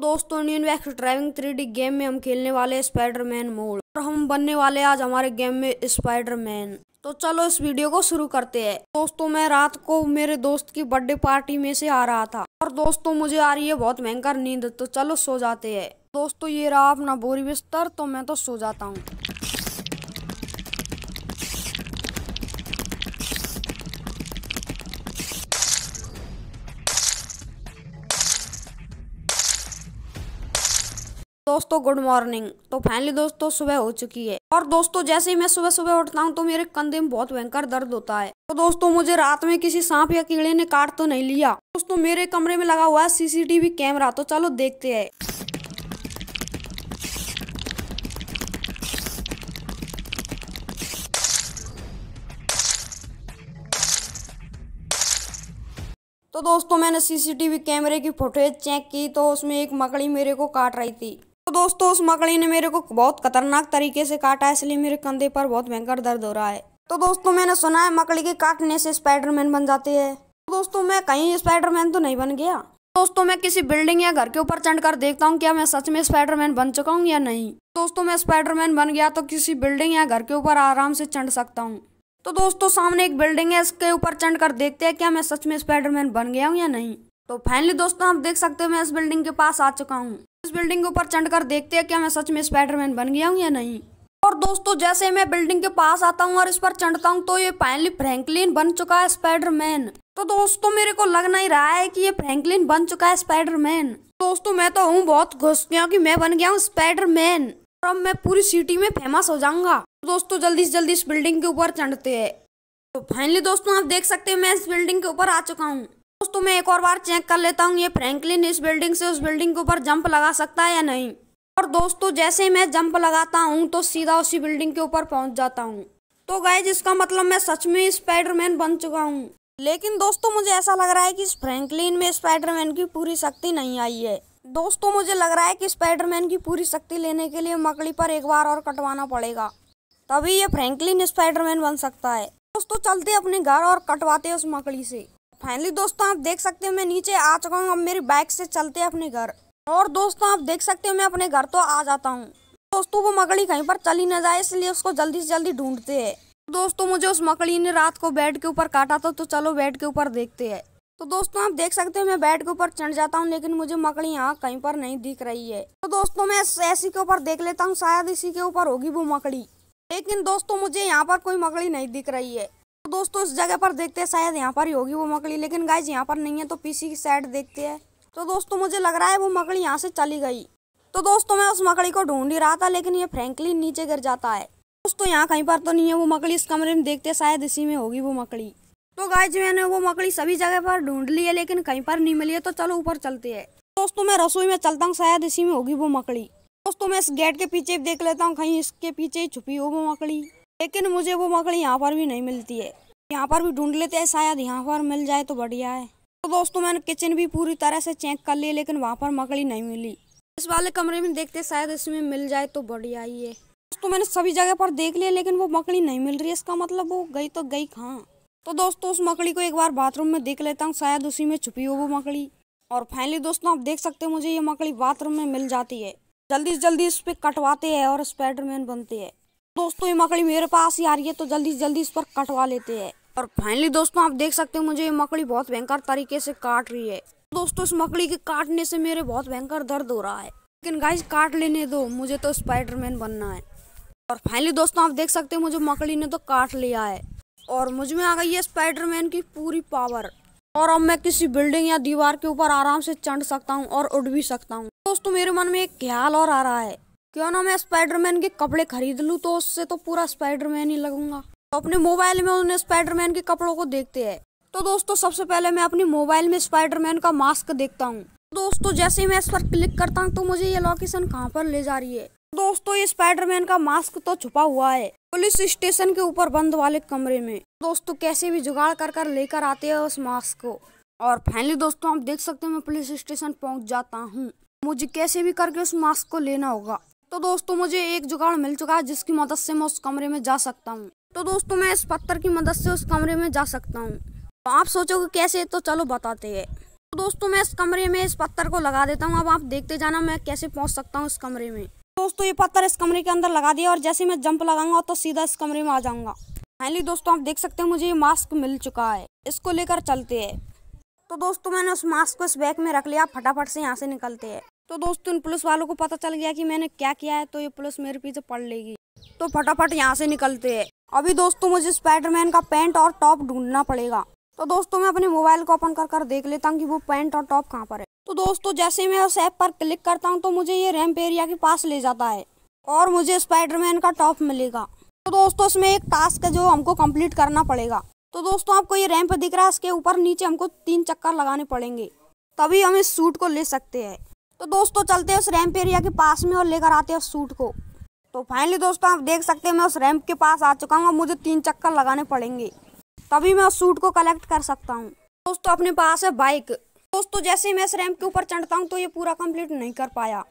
दोस्तों Indian bikes driving three game में हम खेलने वाले स्पाइडरमैन मोड और हम बनने वाले आज हमारे गेम में स्पाइडरमैन तो चलो इस वीडियो को शुरू करते हैं दोस्तों मैं रात को मेरे दोस्त की बर्थडे पार्टी में से आ रहा था और दोस्तों मुझे आ रही है बहुत भयंकर नींद तो चलो सो जाते हैं दोस्तों ये रहा अपना बोरी बिस्तर तो मैं तो सो जाता हूँ दोस्तों गुड मॉर्निंग तो फाइनली दोस्तों सुबह हो चुकी है और दोस्तों जैसे ही मैं सुबह सुबह उठता हूँ तो मेरे कंधे में बहुत भयंकर दर्द होता है तो दोस्तों मुझे रात में किसी सांप या कीड़े ने काट तो नहीं लिया दोस्तों मेरे कमरे में लगा हुआ है सीसीटीवी कैमरा तो चलो देखते है तो दोस्तों मैंने सीसीटीवी कैमरे की फुटेज चेक की तो उसमें एक मकड़ी मेरे को काट रही थी तो दोस्तों उस मकड़ी ने मेरे को बहुत खतरनाक तरीके से काटा इसलिए मेरे कंधे पर बहुत भयंकर दर्द हो रहा है तो दोस्तों मैंने सुना है मकड़ी के काटने से स्पाइडरमैन बन जाते हैं तो दोस्तों मैं कहीं स्पाइडरमैन तो नहीं बन गया दोस्तों मैं किसी बिल्डिंग या घर के ऊपर कर देखता हूँ क्या मैं सच में स्पाइडरमैन बन चुका हूँ या नहीं दोस्तों मैं स्पाइडरमैन बन गया तो किसी बिल्डिंग या घर के ऊपर आराम से चढ़ सकता हूँ तो दोस्तों सामने एक बिल्डिंग है इसके ऊपर चढ़ कर देखते हैं क्या मैं सच में स्पाइडरमैन बन गया हूँ या नहीं तो फाइनली दोस्तों आप देख सकते हो मैं इस बिल्डिंग के पास आ चुका हूँ इस बिल्डिंग के ऊपर चढ़कर देखते हैं क्या मैं सच में स्पाइडरमैन बन गया हूँ या नहीं और दोस्तों जैसे मैं बिल्डिंग के पास आता हूँ और इस पर चढ़ता हूँ तो ये फाइनली फ्रैंकलिन बन चुका है स्पाइडरमैन तो दोस्तों मेरे को लग नहीं रहा है कि ये फ्रैंकलिन बन चुका है स्पाइडरमैन दोस्तों मैं तो हूँ बहुत घुस गया कि मैं बन गया हूँ स्पाइडरमैन और अब मैं पूरी सिटी में फेमस हो जाऊंगा तो दोस्तों जल्दी से जल्दी इस बिल्डिंग के ऊपर चढ़ते हैं तो फाइनली दोस्तों आप देख सकते हैं मैं इस बिल्डिंग के ऊपर आ चुका हूँ दोस्तों मैं एक और बार चेक कर लेता हूँ ये फ्रैंकलिन इस बिल्डिंग से उस बिल्डिंग के ऊपर जंप लगा सकता है या नहीं और दोस्तों जैसे मैं जंप लगाता हूँ तो सीधा उसी बिल्डिंग के ऊपर पहुँच जाता हूँ तो गाय जिसका मतलब मैं सच में स्पाइडरमैन बन चुका हूँ लेकिन दोस्तों मुझे ऐसा लग रहा है कि फ्रैंकलिन में स्पाइडरमैन की पूरी शक्ति नहीं आई है दोस्तों मुझे लग रहा है कि स्पाइडरमैन की पूरी शक्ति लेने के लिए मकड़ी पर एक बार और कटवाना पड़ेगा तभी ये फ्रैंकलिन स्पाइडरमैन बन सकता है दोस्तों चलते अपने घर और कटवाते उस मकड़ी से फाइनली दोस्तों आप देख सकते हो मैं नीचे आ चुका हूँ अब मेरी बाइक से चलते अपने घर और दोस्तों आप देख सकते हो मैं अपने घर तो आ जाता हूँ दोस्तों वो मकड़ी कहीं पर चली ना जाए इसलिए उसको जल्दी से जल्दी ढूंढते हैं दोस्तों मुझे उस मकड़ी ने रात को बेड के ऊपर काटा था तो चलो बेड के ऊपर देखते है तो दोस्तों आप देख सकते हो मैं बेड के ऊपर चढ़ जाता हूँ लेकिन मुझे मकड़ी यहाँ कहीं पर नहीं दिख रही है तो दोस्तों मैं ऐसी के ऊपर देख लेता हूँ शायद इसी के ऊपर होगी वो मकड़ी लेकिन दोस्तों मुझे यहाँ पर कोई मकड़ी नहीं दिख रही है दोस्तों इस जगह पर देखते हैं शायद यहाँ पर ही होगी वो मकड़ी लेकिन गाइज यहाँ पर नहीं है तो पीसी की साइड देखते हैं तो दोस्तों मुझे लग रहा है वो मकड़ी यहाँ से चली गई तो दोस्तों मैं उस मकड़ी को ढूंढ ही रहा था लेकिन ये फ्रेंकली नीचे गिर जाता है दोस्तों यहाँ कहीं पर तो नहीं है वो मकड़ी इस कमरे में देखते शायद इसी में होगी वो मकड़ी तो गाइज मैंने वो मकड़ी सभी जगह पर ढूंढ ली है लेकिन कहीं पर नहीं मिली है तो चलो ऊपर चलते है दोस्तों मैं रसोई में चलता हूँ शायद इसी में होगी वो मकड़ी दोस्तों मैं इस गेट के पीछे देख लेता हूँ कहीं इसके पीछे ही छुपी हो वो मकड़ी लेकिन मुझे वो मकड़ी यहाँ पर भी नहीं मिलती है यहाँ पर भी ढूंढ लेते हैं शायद यहाँ पर मिल जाए तो बढ़िया है तो दोस्तों मैंने किचन भी पूरी तरह से चेक कर लिया लेकिन वहाँ पर मकड़ी नहीं मिली इस वाले कमरे में देखते शायद इसमें मिल जाए तो बढ़िया ही है दोस्तों मैंने सभी जगह पर देख लिया लेकिन वो मकड़ी नहीं मिल रही है इसका मतलब वो गई तो गई कहाँ तो दोस्तों उस मकड़ी को एक बार बाथरूम में देख लेता हूँ शायद उसी में छुपी हो वो मकड़ी और फाइनली दोस्तों आप देख सकते हैं मुझे ये मकड़ी बाथरूम में मिल जाती है जल्दी से जल्दी इस पर कटवाते हैं और स्पाइडरमैन बनते हैं दोस्तों ये मकड़ी मेरे पास ही आ रही है तो जल्दी जल्दी इस पर कटवा लेते हैं और फाइनली दोस्तों आप देख सकते हैं मुझे ये मकड़ी बहुत भयंकर तरीके से काट रही है दोस्तों इस मकड़ी के काटने से मेरे बहुत भयंकर दर्द हो रहा है लेकिन गाइस काट लेने दो मुझे तो स्पाइडरमैन बनना है और फाइनली दोस्तों आप देख सकते हैं मुझे मकड़ी ने तो काट लिया है और मुझ में आ गई है स्पाइडरमैन की पूरी पावर और अब मैं किसी बिल्डिंग या दीवार के ऊपर आराम से चढ़ सकता हूँ और उड़ भी सकता हूँ दोस्तों मेरे मन में एक ख्याल और आ रहा है क्यों ना मैं स्पाइडरमैन के कपड़े खरीद लूँ तो उससे तो पूरा स्पाइडरमैन ही लगूंगा तो अपने मोबाइल में उन्हें स्पाइडरमैन के कपड़ों को देखते हैं तो दोस्तों सबसे पहले मैं अपने मोबाइल में स्पाइडरमैन का मास्क देखता हूँ तो दोस्तों जैसे ही मैं इस पर क्लिक करता हूँ तो मुझे ये लोकेशन कहाँ पर ले जा रही है तो दोस्तों ये स्पाइडरमैन का मास्क तो छुपा हुआ है पुलिस स्टेशन के ऊपर बंद वाले कमरे में दोस्तों कैसे भी जुगाड़ कर कर लेकर आते हैं उस मास्क को और फाइनली दोस्तों आप देख सकते हैं मैं पुलिस स्टेशन पहुंच जाता हूँ मुझे कैसे भी करके उस मास्क को लेना होगा तो दोस्तों मुझे एक जुगाड़ मिल चुका है जिसकी मदद से मैं उस कमरे में जा सकता हूँ तो दोस्तों मैं इस पत्थर की मदद से उस कमरे में जा सकता हूँ तो आप सोचोगे कैसे तो चलो बताते हैं तो दोस्तों मैं इस कमरे में इस पत्थर को लगा देता हूँ अब आप देखते जाना मैं कैसे पहुँच सकता हूँ इस कमरे में दोस्तों ये पत्थर इस कमरे के अंदर लगा दिया और जैसे मैं जंप लगाऊंगा तो सीधा इस कमरे में आ जाऊंगा फाइनली दोस्तों आप देख सकते हैं मुझे ये मास्क मिल चुका है इसको लेकर चलते हैं तो दोस्तों मैंने उस मास्क को इस बैग में रख लिया फटाफट से यहाँ से निकलते हैं तो दोस्तों इन पुलिस वालों को पता चल गया कि मैंने क्या किया है तो ये पुलिस मेरे पीछे पड़ लेगी तो फटाफट यहाँ से निकलते है अभी दोस्तों मुझे स्पाइडरमैन का पैंट और टॉप ढूंढना पड़ेगा तो दोस्तों मैं अपने मोबाइल को ओपन कर कर देख लेता हूँ कि वो पैंट और टॉप कहाँ पर है तो दोस्तों जैसे मैं उस ऐप पर क्लिक करता हूँ तो मुझे ये रैम्प एरिया के पास ले जाता है और मुझे स्पाइडरमैन का टॉप मिलेगा तो दोस्तों इसमें एक टास्क है जो हमको कम्प्लीट करना पड़ेगा तो दोस्तों आपको ये रैम्प दिख रहा है इसके ऊपर नीचे हमको तीन चक्कर लगाने पड़ेंगे तभी हम इस सूट को ले सकते हैं तो दोस्तों चलते हैं उस रैम्प एरिया के पास में और लेकर आते हैं उस सूट को तो फाइनली दोस्तों आप देख सकते हैं मैं उस रैम्प के पास आ चुका हूँ और मुझे तीन चक्कर लगाने पड़ेंगे तभी मैं उस सूट को कलेक्ट कर सकता हूँ दोस्तों अपने पास है बाइक दोस्तों जैसे ही मैं इस रैम्प के ऊपर चढ़ता हूँ तो ये पूरा कम्प्लीट नहीं कर पाया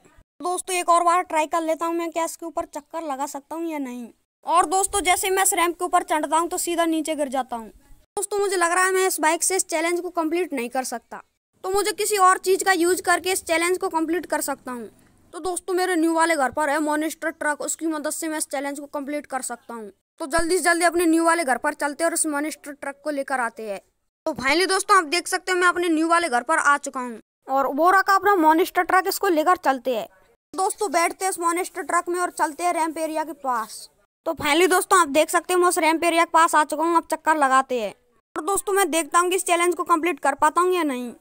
दोस्तों एक और बार ट्राई कर लेता हूँ मैं क्या इसके ऊपर चक्कर लगा सकता हूँ या नहीं और दोस्तों जैसे मैं इस रैम्प के ऊपर चढ़ता हूँ तो सीधा नीचे गिर जाता हूँ दोस्तों मुझे लग रहा है मैं इस बाइक से इस चैलेंज को कंप्लीट नहीं कर सकता तो मुझे किसी और चीज़ का यूज करके इस चैलेंज को कंप्लीट कर सकता हूँ तो दोस्तों मेरे न्यू वाले घर पर है मोनिस्टर ट्रक उसकी मदद से मैं इस चैलेंज को कंप्लीट कर सकता हूँ तो जल्दी से जल्दी अपने न्यू वाले घर पर चलते और उस मोनिस्टर ट्रक को लेकर आते हैं तो फाइनली दोस्तों आप देख सकते हैं मैं अपने न्यू वाले घर पर आ चुका हूँ और बोरा का अपना मोनिस्टर ट्रक इसको लेकर चलते है दोस्तों बैठते हैं इस मोनिस्टर ट्रक में और चलते हैं रैम्प एरिया के पास तो फाइनली दोस्तों आप देख सकते हैं मैं उस रैम्प एरिया के पास आ चुका हूँ अब चक्कर लगाते हैं और दोस्तों मैं देखता हूँ कि इस चैलेंज को कंप्लीट कर पाता हूँ या नहीं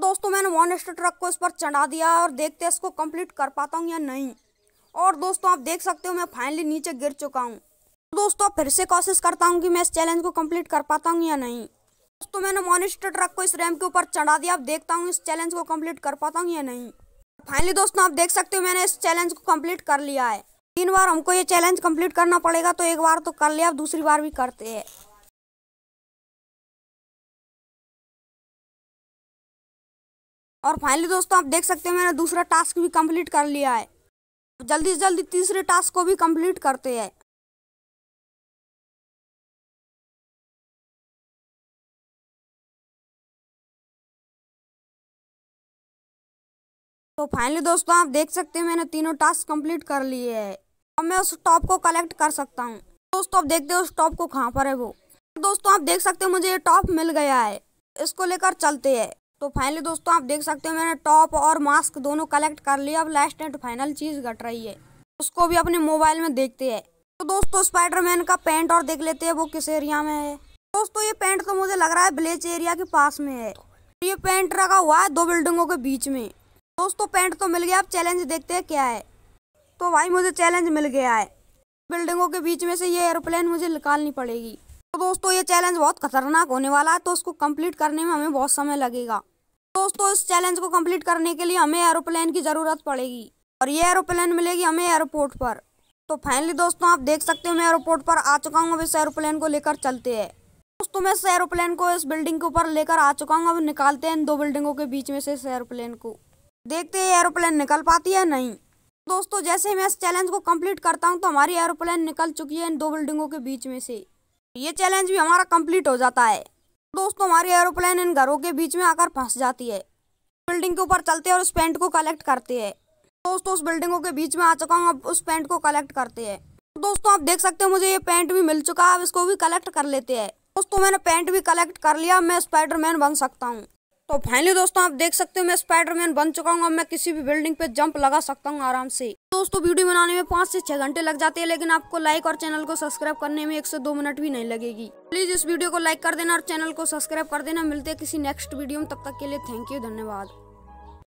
दोस्तों मैंने वन एस्टर ट्रक को इस पर चढ़ा दिया और देखते हैं इसको कंप्लीट कर पाता हूँ या नहीं और दोस्तों आप देख सकते हो मैं फाइनली नीचे गिर चुका हूँ तो दोस्तों फिर से कोशिश करता हूँ कि मैं इस चैलेंज को कंप्लीट कर पाता हूँ या नहीं दोस्तों मैंने मॉनिस्टर ट्रक को इस रैम के ऊपर चढ़ा दिया अब देखता हूँ इस चैलेंज को कंप्लीट कर पाता हूँ या नहीं फाइनली दोस्तों आप देख सकते हो मैंने इस चैलेंज को कंप्लीट कर लिया है तीन बार हमको ये चैलेंज कंप्लीट करना पड़ेगा तो एक बार तो कर लिया अब दूसरी बार भी करते हैं और फाइनली दोस्तों आप देख सकते हैं मैंने दूसरा टास्क भी कंप्लीट कर लिया है तो जल्दी से जल्दी तीसरे टास्क को भी कंप्लीट करते हैं तो फाइनली दोस्तों आप देख सकते हैं मैंने तीनों टास्क कंप्लीट कर लिए हैं अब मैं उस टॉप को कलेक्ट कर सकता हूँ दोस्तों आप देखते हो उस टॉप को कहाँ पर है वो दोस्तों आप देख सकते हैं मुझे ये टॉप मिल गया है इसको लेकर चलते हैं तो फाइनली दोस्तों आप देख सकते हो मैंने टॉप और मास्क दोनों कलेक्ट कर लिया अब लास्ट एंड फाइनल चीज़ घट रही है उसको भी अपने मोबाइल में देखते हैं तो दोस्तों स्पाइडरमैन का पेंट और देख लेते हैं वो किस एरिया में है दोस्तों ये पेंट तो मुझे लग रहा है ब्लेच एरिया के पास में है ये पेंट रखा हुआ है दो बिल्डिंगों के बीच में दोस्तों पेंट तो मिल गया अब चैलेंज देखते हैं क्या है तो भाई मुझे चैलेंज मिल गया है बिल्डिंगों के बीच में से ये एरोप्लेन मुझे निकालनी पड़ेगी तो दोस्तों ये चैलेंज बहुत खतरनाक होने वाला है तो उसको कंप्लीट करने में हमें बहुत समय लगेगा दोस्तों इस चैलेंज को कंप्लीट करने के लिए हमें एरोप्लेन की ज़रूरत पड़ेगी और ये एरोप्लेन मिलेगी हमें एयरपोर्ट पर तो फाइनली दोस्तों आप देख सकते हो मैं एयरपोर्ट पर आ चुका हूँ अब इस एरोप्लेन को लेकर चलते हैं दोस्तों मैं इस एरोप्लेन को इस बिल्डिंग के ऊपर लेकर आ चुका हूँ अब निकालते हैं इन दो बिल्डिंगों के बीच में से इस एरोप्लेन को देखते हैं एरोप्लेन निकल पाती है नहीं दोस्तों जैसे मैं इस चैलेंज को कंप्लीट करता हूँ तो हमारी एरोप्लेन निकल चुकी है इन दो बिल्डिंगों के बीच में से ये चैलेंज भी हमारा कंप्लीट हो जाता है दोस्तों हमारी एरोप्लेन इन घरों के बीच में आकर फंस जाती है बिल्डिंग के ऊपर चलते हैं और उस पेंट को कलेक्ट करते हैं दोस्तों उस बिल्डिंगों के बीच में आ चुका हूँ अब उस पेंट को कलेक्ट करते हैं दोस्तों आप देख सकते हो मुझे ये पेंट भी मिल चुका है अब इसको भी कलेक्ट कर लेते हैं दोस्तों मैंने पेंट भी कलेक्ट कर लिया मैं स्पाइडरमैन बन सकता हूँ तो फाइनली दोस्तों आप देख सकते हो मैं स्पाइडरमैन बन चुका हूँ अब मैं किसी भी बिल्डिंग पे जंप लगा सकता हूँ आराम से दोस्तों वीडियो बनाने में पाँच से छह घंटे लग जाते हैं लेकिन आपको लाइक और चैनल को सब्सक्राइब करने में एक से दो मिनट भी नहीं लगेगी प्लीज इस वीडियो को लाइक कर देना और चैनल को सब्सक्राइब कर देना मिलते हैं किसी नेक्स्ट वीडियो में तब तक के लिए थैंक यू धन्यवाद